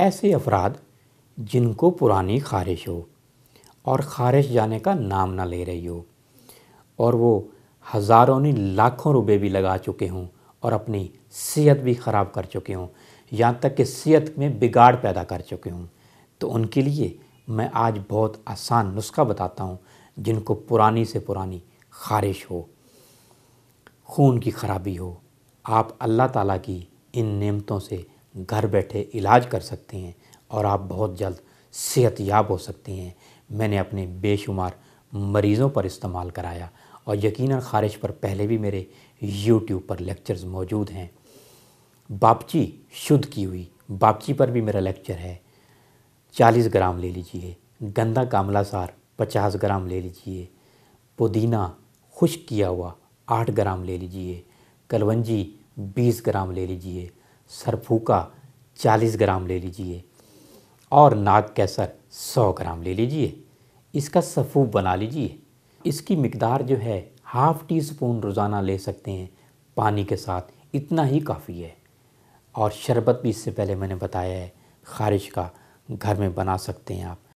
ایسے افراد جن کو پرانی خارش ہو اور خارش جانے کا نام نہ لے رہی ہو اور وہ ہزاروں لاکھوں روپے بھی لگا چکے ہوں اور اپنی صحت بھی خراب کر چکے ہوں یہاں تک کہ صحت میں بگاڑ پیدا کر چکے ہوں تو ان کے لیے میں آج بہت آسان نسخہ بتاتا ہوں جن کو پرانی سے پرانی خارش ہو خون کی خرابی ہو آپ اللہ تعالیٰ کی ان نعمتوں سے گھر بیٹھے علاج کر سکتے ہیں اور آپ بہت جلد صحت یاب ہو سکتے ہیں میں نے اپنے بے شمار مریضوں پر استعمال کرایا اور یقیناً خارج پر پہلے بھی میرے یوٹیوب پر لیکچرز موجود ہیں باپچی شدھ کی ہوئی باپچی پر بھی میرا لیکچر ہے چالیس گرام لے لیجئے گندا کاملہ سار پچاس گرام لے لیجئے پودینہ خشک کیا ہوا آٹھ گرام لے لیجئے کلونجی بیس گرام لے لیجئے سرپوکا چالیس گرام لے لیجئے اور ناک کیسر سو گرام لے لیجئے اس کا سفوپ بنا لیجئے اس کی مقدار جو ہے ہاف ٹی سپون روزانہ لے سکتے ہیں پانی کے ساتھ اتنا ہی کافی ہے اور شربت بھی اس سے پہلے میں نے بتایا ہے خارش کا گھر میں بنا سکتے ہیں آپ